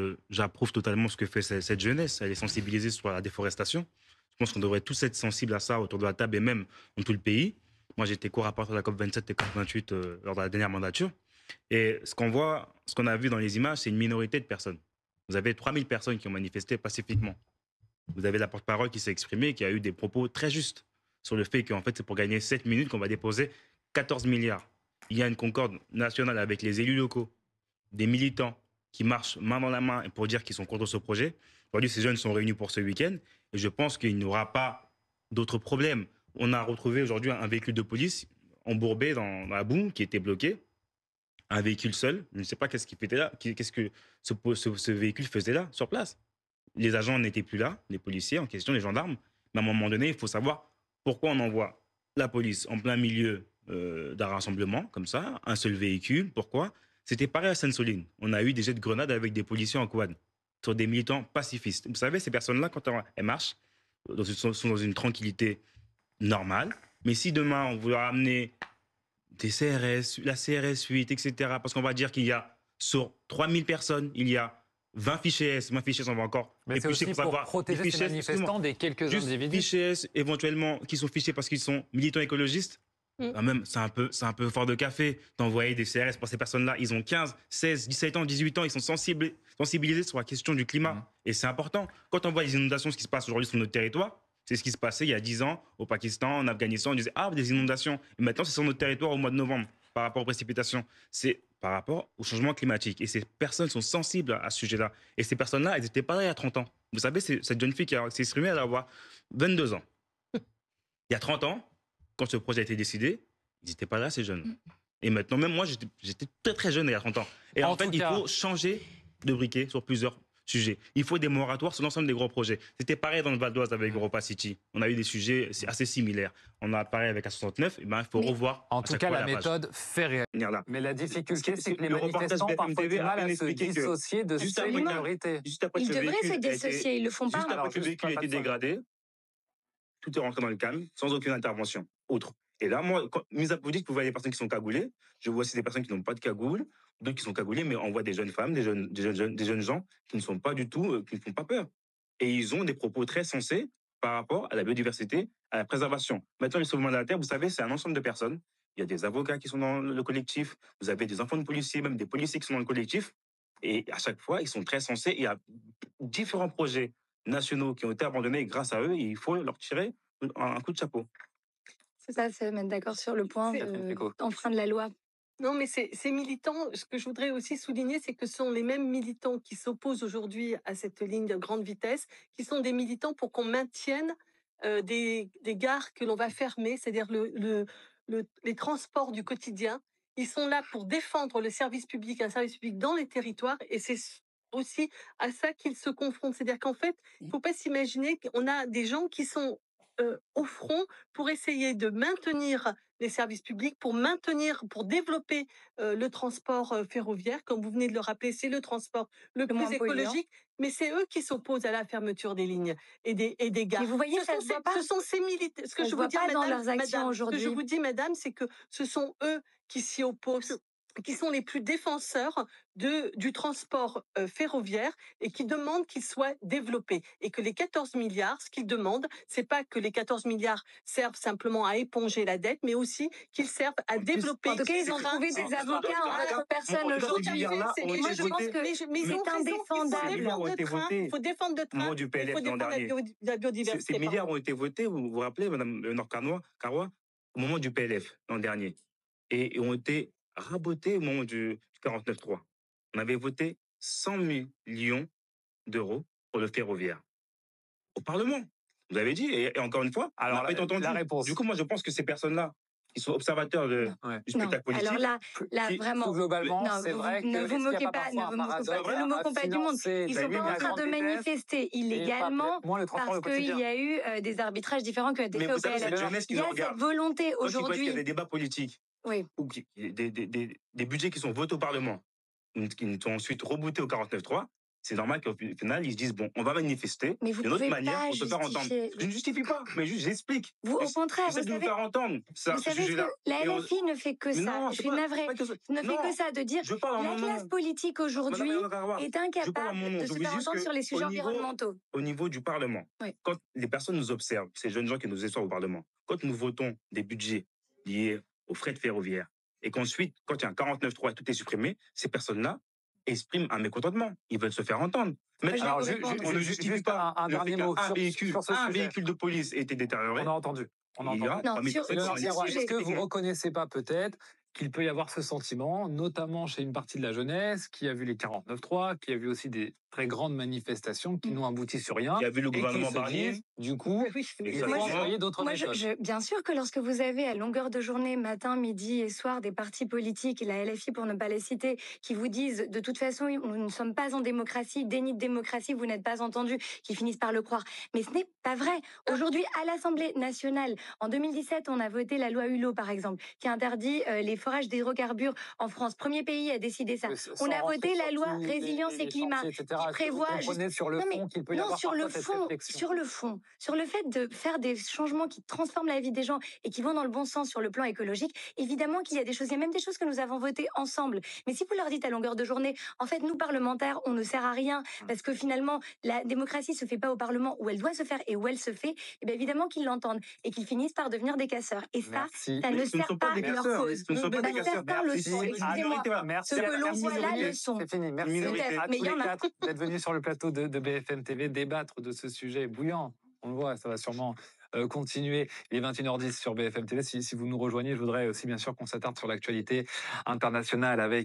Euh, j'approuve totalement ce que fait cette jeunesse. Elle est sensibilisée sur la déforestation. Je pense qu'on devrait tous être sensibles à ça autour de la table et même dans tout le pays. Moi, j'étais co-rapporteur de la COP27 et COP28 euh, lors de la dernière mandature. Et ce qu'on voit, ce qu'on a vu dans les images, c'est une minorité de personnes. Vous avez 3000 personnes qui ont manifesté pacifiquement. Vous avez la porte-parole qui s'est exprimée, qui a eu des propos très justes sur le fait qu'en fait, c'est pour gagner 7 minutes qu'on va déposer 14 milliards. Il y a une concorde nationale avec les élus locaux, des militants, qui marchent main dans la main pour dire qu'ils sont contre ce projet. Aujourd'hui, ces jeunes sont réunis pour ce week-end et je pense qu'il n'y aura pas d'autres problèmes. On a retrouvé aujourd'hui un véhicule de police embourbé dans, dans la boue qui était bloqué, un véhicule seul. Je ne sais pas qu'est-ce qui était là, qu'est-ce que ce, véhicule faisait là sur place. Les agents n'étaient plus là, les policiers en question, les gendarmes. Mais à un moment donné, il faut savoir pourquoi on envoie la police en plein milieu euh, d'un rassemblement comme ça, un seul véhicule. Pourquoi c'était pareil à sainte On a eu des jets de grenades avec des policiers en quad sur des militants pacifistes. Vous savez, ces personnes-là, quand elles marchent, sont dans une tranquillité normale. Mais si demain, on voulait amener des CRS, la CRS 8, etc., parce qu'on va dire qu'il y a sur 3000 personnes, il y a 20 fichiers S, 20 fichiers S, on va encore Mais c'est aussi pour, protéger ces manifestants des quelques individus. Fichiers S, éventuellement, qui sont fichés parce qu'ils sont militants écologistes, Mm. Ah, même, c'est un peu, c'est un peu fort de café d'envoyer des CRS pour ces personnes-là. Ils ont 15, 16, 17 ans, 18 ans. Ils sont sensibles, sensibilisés sur la question du climat. Mm. Et c'est important. Quand on voit les inondations, ce qui se passe aujourd'hui sur notre territoire, c'est ce qui se passait il y a 10 ans au Pakistan, en Afghanistan. On disait, ah, des inondations. Et maintenant, c'est sur notre territoire au mois de novembre par rapport aux précipitations. C'est par rapport au changement climatique. Et ces personnes sont sensibles à ce sujet-là. Et ces personnes-là, elles étaient là il y a 30 ans. Vous savez, cette jeune fille qui s'est exprimée, elle a 22 ans. Mm. Il y a 30 ans, quand ce projet a été décidé, ils n'étaient pas là, ces jeunes. Mm. Et maintenant, même moi, j'étais très très jeune il y a 30 ans. Et en, fait, il faut changer de briquet sur plusieurs sujets. Il faut des moratoires sur l'ensemble des gros projets. C'était pareil dans le Val d'Oise avec Europa City. On a eu des sujets assez similaires. On a pareil avec A69. Et eh ben, il faut revoir. En tout cas, la, méthode fait réel. Mais la difficulté, c'est que les le manifestants parfois mal à se dissocier de ces minorités. Ils devraient se dissocier, ils le font pas. Juste après que le véhicule a été dégradé, tout est rentré dans le calme, sans aucune intervention autre. Et là, moi, mis à, vous dites que vous voyez des personnes qui sont cagoulées, je vois aussi des personnes qui n'ont pas de cagoule, d'autres qui sont cagoulées, mais on voit des jeunes femmes, des jeunes, des jeunes, gens qui ne sont pas du tout, euh, qui ne font pas peur. Et ils ont des propos très sensés par rapport à la biodiversité, à la préservation. Maintenant, ils sauvement de la Terre, vous savez, c'est un ensemble de personnes. Il y a des avocats qui sont dans le collectif, vous avez des enfants de policiers, même des policiers qui sont dans le collectif. Et à chaque fois, ils sont très sensés. Il y a différents projets nationaux qui ont été abandonnés grâce à eux, il faut leur tirer un coup de chapeau. C'est ça, c'est mettre d'accord sur le point de la loi. Non, mais ces, militants, ce que je voudrais aussi souligner, c'est que ce sont les mêmes militants qui s'opposent aujourd'hui à cette ligne de grande vitesse, qui sont des militants pour qu'on maintienne euh, des, gares que l'on va fermer, c'est-à-dire les transports du quotidien. Ils sont là pour défendre le service public, un service public dans les territoires, et c'est aussi à ça qu'ils se confrontent. C'est-à-dire qu'en fait, il ne faut pas s'imaginer qu'on a des gens qui sont euh, au front pour essayer de maintenir les services publics, pour maintenir, pour développer euh, le transport euh, ferroviaire. Comme vous venez de le rappeler, c'est le transport le, plus écologique, mais c'est eux qui s'opposent à la fermeture des lignes et des, et des gares. Et vous voyez, ce, sont ces, pas. ce sont ces militaires. Ce que je vous dis, madame, ce que je vous dis, madame, c'est que ce sont eux qui s'y opposent qui sont les plus défenseurs de, du transport ferroviaire et qui demandent qu'il soit développé et que les 14 milliards, ce qu'ils demandent, c'est pas que les 14 milliards servent simplement à éponger la dette, mais aussi qu'ils servent à développer. En tout cas, ils ont trouvé des avocats en personne aujourd'hui. Moi, je pense que ont raison, Il faut défendre le train. du PLF l'an dernier. Ces milliards ont été votés, vous vous rappelez, Madame euh, nord au moment du PLF l'an dernier et ont été raboté au moment du 49-3. On avait voté 100 millions d'euros pour le ferroviaire. Au Parlement, vous avez dit, et, encore une fois, alors n'a la, entendu. réponse. Du coup, moi, je pense que ces personnes-là, ils sont observateurs de, du spectacle politique. Alors là, là vraiment, globalement, c'est vrai que ne vous moquez pas, ne vous moquez pas, du monde. Ils sont pas en train de manifester illégalement parce qu'il y a eu euh, des arbitrages différents qui ont été faits au PLF. E. Il y a cette volonté aujourd'hui. Il y a des débats politiques ou des, des, des, budgets qui sont votés au Parlement, qui sont ensuite rebootés au 49.3, c'est normal qu'au final, ils se disent, bon, on va manifester. d'une autre de notre manière, on se faire entendre. Je ne justifie pas, mais juste, j'explique. Vous, au contraire, vous savez, entendre. Ça, que la LFI ne fait que ça. je suis navrée. Ne fait que ça, de dire, que la classe politique aujourd'hui est incapable de se faire entendre sur les sujets environnementaux. Au niveau du Parlement, quand les personnes nous observent, ces jeunes gens qui nous observent au Parlement, quand nous votons des budgets liés au de ferroviaire. Et qu'ensuite, quand il y a un 49-3 et tout est supprimé, ces personnes-là expriment un mécontentement. Ils veulent se faire entendre. Mais alors, on ne justifie pas un, dernier véhicule, de police a été détérioré. On a entendu. On a entendu. Est-ce que vous ne reconnaissez pas peut-être qu'il peut y avoir ce sentiment, notamment chez une partie de la jeunesse qui a vu les 49-3, qui a vu aussi des très grandes manifestations qui mmh. n'ont abouti sur rien. Il y avait le gouvernement Barnier. Du coup, ah oui, oui. Moi, d'autres moi bien sûr que lorsque vous avez à longueur de journée, matin, midi et soir, des partis politiques, la LFI pour ne pas les citer, qui vous disent de toute façon, nous ne sommes pas en démocratie, déni de démocratie, vous n'êtes pas entendu, qui finissent par le croire. Mais ce n'est pas vrai. Aujourd'hui, à l'Assemblée nationale, en 2017, on a voté la loi Hulot, par exemple, qui interdit euh, les forages d'hydrocarbures en France. Premier pays à décider ça. On a voté la loi résilience et, climat, qui prévoit. sur le fond sur le fond, sur le fond, sur le fait de faire des changements qui transforment la vie des gens et qui vont dans le bon sens sur le plan écologique. Évidemment qu'il y a des choses, il y a même des choses que nous avons votées ensemble. Mais si vous leur dites à longueur de journée, en fait, nous parlementaires, on ne sert à rien mmh. parce que finalement la démocratie se fait pas au Parlement où elle doit se faire et où elle se fait, et eh bien évidemment qu'ils l'entendent et qu'ils finissent par devenir des casseurs. Et ça, ça ne sert pas leur cause. ne sert pas ah, ah, Ce que l'on voit là le C'est fini. Merci. Mais il y en a d'être venu sur le plateau de, de, BFM TV débattre de ce sujet bouillant. On le voit, ça va sûrement euh, continuer. les 21h10 sur BFM TV. Si, si vous nous rejoignez, je voudrais aussi bien sûr qu'on s'attarde sur l'actualité internationale avec